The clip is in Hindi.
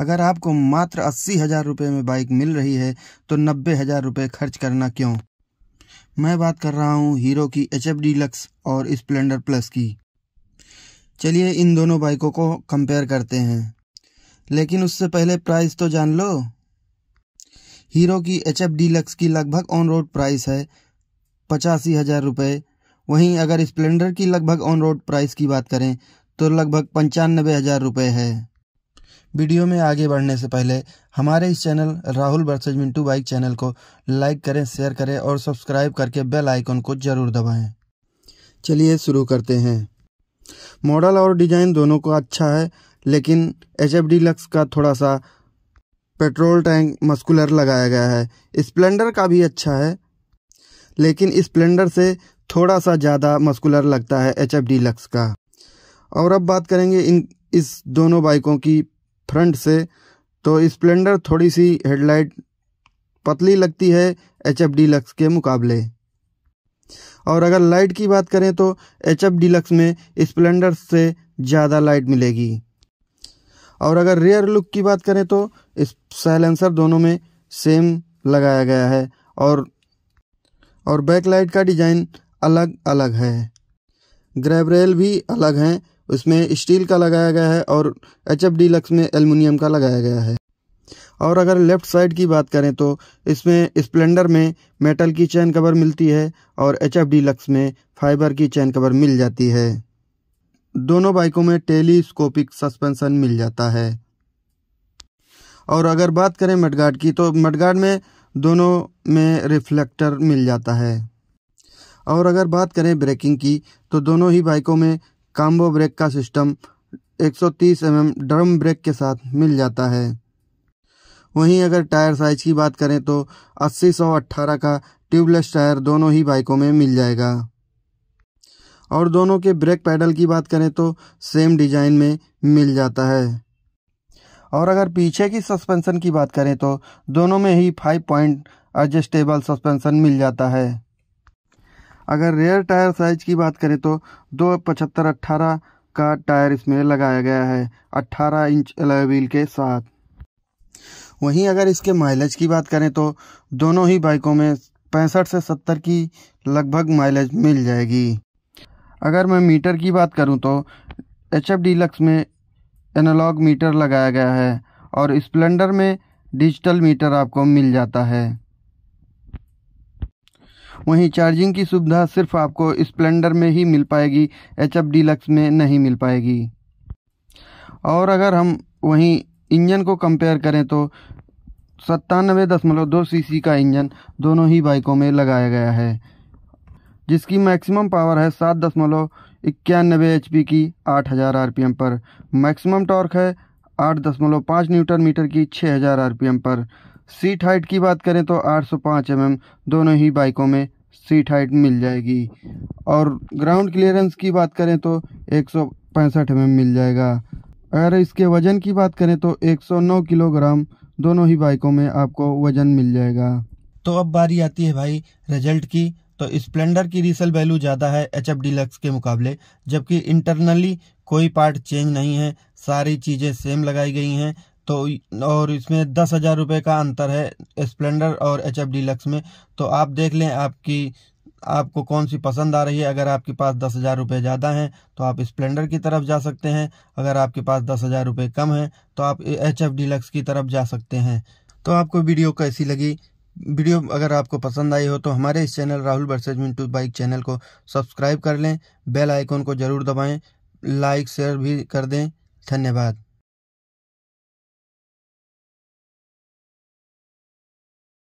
अगर आपको मात्र अस्सी हज़ार रुपये में बाइक मिल रही है तो नब्बे हज़ार रुपये खर्च करना क्यों मैं बात कर रहा हूँ हीरो की एच एफ डीलक्स और स्प्लेंडर प्लस की चलिए इन दोनों बाइकों को कंपेयर करते हैं लेकिन उससे पहले प्राइस तो जान लो हीरो की एच एफ डीलक्स की लगभग ऑन रोड प्राइस है पचासी हज़ार रुपये वहीं अगर स्प्लेंडर की लगभग ऑन रोड प्राइस की बात करें तो लगभग पंचानबे हज़ार रुपये है वीडियो में आगे बढ़ने से पहले हमारे इस channel Rahul versus Mintu bike channel को लाइक करें शेयर करें और सब्सक्राइब करके बेल आइकन को ज़रूर दबाएं चलिए शुरू करते हैं मॉडल और डिज़ाइन दोनों का अच्छा है लेकिन एच एफ लक्स का थोड़ा सा पेट्रोल टैंक मस्कुलर लगाया गया है स्प्लेंडर का भी अच्छा है लेकिन स्प्लेंडर से थोड़ा सा ज़्यादा मस्कुलर लगता है एच एफ लक्स का और अब बात करेंगे इन इस दोनों बाइकों की फ्रंट से तो स्प्लेंडर थोड़ी सी हेडलाइट पतली लगती है एच एफ डीलक्स के मुकाबले और अगर लाइट की बात करें तो एच एफ डीलक्स में स्प्लेंडर से ज़्यादा लाइट मिलेगी और अगर रेयर लुक की बात करें तो इस साइलेंसर दोनों में सेम लगाया गया है और और लाइट का डिज़ाइन अलग अलग है ग्रेबरेल भी अलग हैं उसमें स्टील का लगाया गया है और एच एफ लक्स में एलमिनियम का लगाया गया है और अगर लेफ़्ट साइड की बात करें तो इसमें स्प्लेंडर में मेटल की चैन कवर मिलती है और एच एफ लक्स में फाइबर की चैन कवर मिल जाती है दोनों बाइकों में टेलीस्कोपिक सस्पेंशन मिल जाता है और अगर बात करें मडगार्ड की तो मडगार्ड में दोनों में रिफ्लेक्टर मिल जाता है और अगर बात करें ब्रेकिंग की तो दोनों ही बाइकों में काम्बो ब्रेक का system 130 M mm drum brake के साथ मिल जाता है वहीं अगर टायर साइज की बात करें तो अस्सी सौ अट्ठारह का ट्यूबलेस टायर दोनों ही बाइकों में मिल जाएगा और दोनों के ब्रेक पैडल की बात करें तो सेम डिज़ाइन में मिल जाता है और अगर पीछे की सस्पेंशन की बात करें तो दोनों में ही फाइव पॉइंट एडजस्टेबल सस्पेंशन मिल जाता है अगर रेयर टायर साइज की बात करें तो दो पचहत्तर अट्ठारह का टायर इसमें लगाया गया है अट्ठारह इंच व्हील के साथ वहीं अगर इसके माइलेज की बात करें तो दोनों ही बाइकों में पैंसठ से सत्तर की लगभग माइलेज मिल जाएगी अगर मैं मीटर की बात करूं तो एच एफ डीलक्स में एनालॉग मीटर लगाया गया है और स्प्लेंडर में डिजिटल मीटर आपको मिल जाता है वहीं चार्जिंग की सुविधा सिर्फ आपको स्प्लेंडर में ही मिल पाएगी एच एफ डीलक्स में नहीं मिल पाएगी और अगर हम वहीं इंजन को कंपेयर करें तो सत्तानवे दशमलव दो सी का इंजन दोनों ही बाइकों में लगाया गया है जिसकी मैक्सिमम पावर है सात दशमलव इक्यानबे एच की आठ हज़ार आर पर मैक्सिमम टॉर्क है आठ दशमलव पाँच न्यूटन मीटर की छः हज़ार आर पर सीट हाइट की बात करें तो 805 एम mm दोनों ही बाइकों में सीट हाइट मिल जाएगी और ग्राउंड क्लियरेंस की बात करें तो एक सौ mm मिल जाएगा अगर इसके वज़न की बात करें तो 109 किलोग्राम दोनों ही बाइकों में आपको वज़न मिल जाएगा तो अब बारी आती है भाई रिजल्ट की तो स्प्लेंडर की रीसेल वैल्यू ज़्यादा है एच एफ डिलक्स के मुकाबले जबकि इंटरनली कोई पार्ट चेंज नहीं है सारी चीज़ें सेम लगाई गई हैं तो और इसमें दस हज़ार रुपये का अंतर है स्प्लेंडर और एच एफ डीलक्स में तो आप देख लें आपकी आपको कौन सी पसंद आ रही है अगर आपके पास दस हज़ार रुपये ज़्यादा हैं तो आप स्प्लेंडर की तरफ जा सकते हैं अगर आपके पास दस हज़ार रुपये कम हैं तो आप एच एफ डीलक्स की तरफ जा सकते हैं तो आपको वीडियो कैसी लगी वीडियो अगर आपको पसंद आई हो तो हमारे इस channel Rahul versus Mintu bike channel को सब्सक्राइब कर लें बेल आइकॉन को ज़रूर दबाएं लाइक शेयर भी कर दें धन्यवाद